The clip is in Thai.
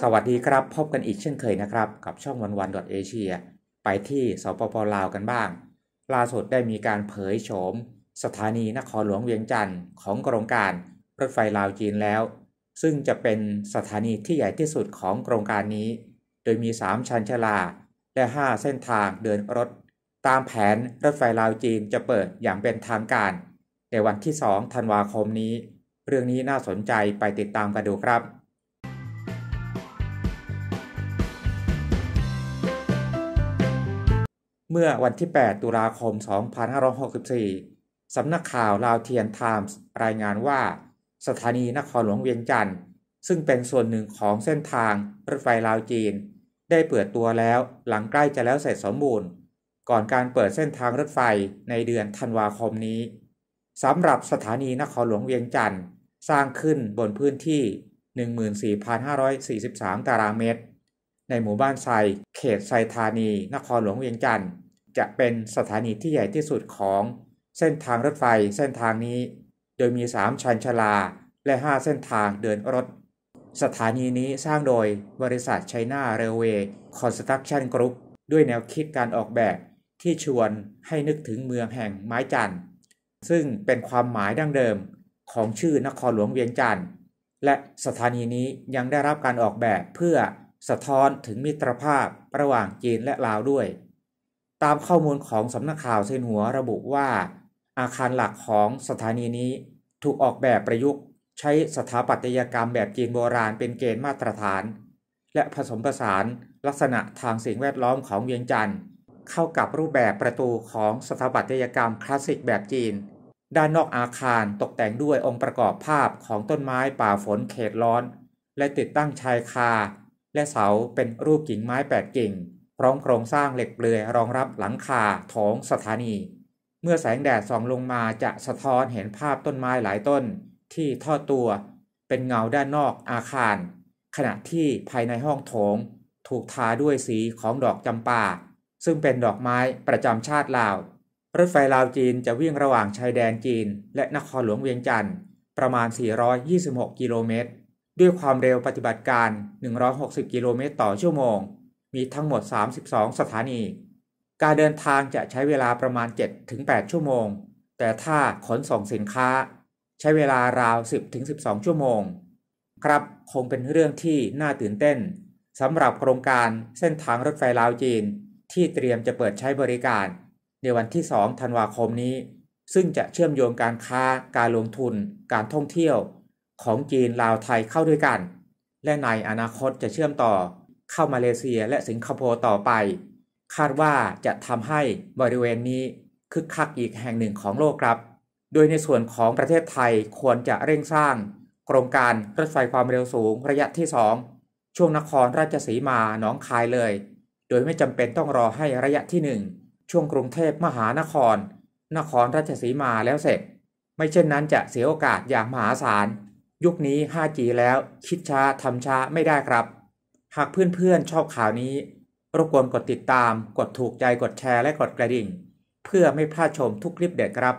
สวัสดีครับ พบกันอีกเช่นเคยนะครับกับช่องวันวันดอทเอเชีย ไปที่สปปลาวกันบ้าง ล่าสุดได้มีการเผยโฉม สถานีนครหลวงเวียงจันทร์ของโครงการ รถไฟลาวจีนแล้ว ซึ่งจะเป็นสถานีที่ใหญ่ที่สุดของโครงการนี้ โดยมี3ชั้นชลาและ 5เส้นทางเดินรถ ตามแผนรถไฟลาวจีนจะเปิดอย่างเป็นทางการในวันที่2ธันวาคมนี้ เรื่องนี้น่าสนใจไปติดตามกันดูครับเมื่อวันที่ 8 ตุลาคม 2564 สำนักข่าวลาวเทียนไทมส์ รายงานว่า สถานีนครหลวงเวียงจันทร์ซึ่งเป็นส่วนหนึ่งของเส้นทางรถไฟลาวจีน ได้เปิดตัวแล้วหลังใกล้จะแล้วเสร็จสมบูรณ์ ก่อนการเปิดเส้นทางรถไฟในเดือนธันวาคมนี้ สำหรับสถานีนครหลวงเวียงจันทร์สร้างขึ้นบนพื้นที่ 14,543 ตารางเมตรในหมู่บ้านไซเขตไซธานี นครหลวงเวียงจันทร์ จะเป็นสถานีที่ใหญ่ที่สุดของ เส้นทางรถไฟเส้นทางนี้ โดยมี 3 ชันชลา และ 5 เส้นทางเดินรถ สถานีนี้สร้างโดยบริษัทไชน่าเรลเวย์คอนสตรักชั่นกรุ๊ป ด้วยแนวคิดการออกแบบที่ชวนให้นึกถึงเมืองแห่งไม้จันทร์ซึ่งเป็นความหมายดั้งเดิมของชื่อนครหลวงเวียงจันทร์และสถานีนี้ยังได้รับการออกแบบเพื่อสะท้อนถึงมิตรภาพระหว่างจีนและลาวด้วย ตามข้อมูลของสำนักข่าวเซนหัวระบุว่า อาคารหลักของสถานีนี้ ถูกออกแบบประยุกต์ ใช้สถาปัตยกรรมแบบจีนโบราณเป็นเกณฑ์มาตรฐาน และผสมผสานลักษณะทางสิ่งแวดล้อมของเวียงจันทร์เข้ากับรูปแบบประตูของสถาปัตยกรรมคลาสสิกแบบจีน ด้านนอกอาคารตกแต่งด้วยองค์ประกอบภาพของต้นไม้ป่าฝนเขตร้อน และติดตั้งชายคาและเสาเป็นรูปกิ่งไม้แปดกิ่ง พร้อมโครงสร้างเหล็กเปลือยรองรับหลังคาของสถานี เมื่อแสงแดดส่องลงมาจะสะท้อนเห็นภาพต้นไม้หลายต้น ที่ทอดตัว เป็นเงาด้านนอกอาคาร ขณะที่ภายในห้องโถงถูกทาด้วยสีของดอกจำปา ซึ่งเป็นดอกไม้ประจำชาติลาว รถไฟลาวจีนจะวิ่งระหว่างชายแดนจีนและนครหลวงเวียงจันทร์ประมาณ 426 กิโลเมตรด้วยความเร็วปฏิบัติการ 160 กิโลเมตรต่อชั่วโมง มีทั้งหมด 32 สถานี การเดินทางจะใช้เวลาประมาณ 7-8 ชั่วโมง แต่ถ้าขนส่งสินค้า ใช้เวลาราว 10-12 ชั่วโมง ครับ คงเป็นเรื่องที่น่าตื่นเต้นสำหรับโครงการเส้นทางรถไฟลาวจีนที่เตรียมจะเปิดใช้บริการ ในวันที่ 2 ธันวาคมนี้ ซึ่งจะเชื่อมโยงการค้า การลงทุน การท่องเที่ยวของจีนลาวไทยเข้าด้วยกัน และในอนาคตจะเชื่อมต่อเข้ามาเลเซียและสิงคโปร์ต่อไป คาดว่าจะทำให้บริเวณนี้คึกคักอีกแห่งหนึ่งของโลกครับ โดยในส่วนของประเทศไทยควรจะเร่งสร้าง โครงการรถไฟความเร็วสูงระยะที่ 2 ช่วงนครราชสีมาหนองคายเลย โดยไม่จำเป็นต้องรอให้ระยะที่ 1 ช่วงกรุงเทพมหานคร นครราชสีมาแล้วเสร็จ ไม่เช่นนั้นจะเสียโอกาสอย่างมหาศาลยุคนี้ 5G แล้ว คิดช้า ทำช้า ไม่ได้ครับ หากเพื่อนๆ ชอบข่าวนี้ รบกวนกดติดตาม กดถูกใจกดแชร์และกดกระดิ่ง เพื่อไม่พลาดชมทุกคลิปเด็ดครับ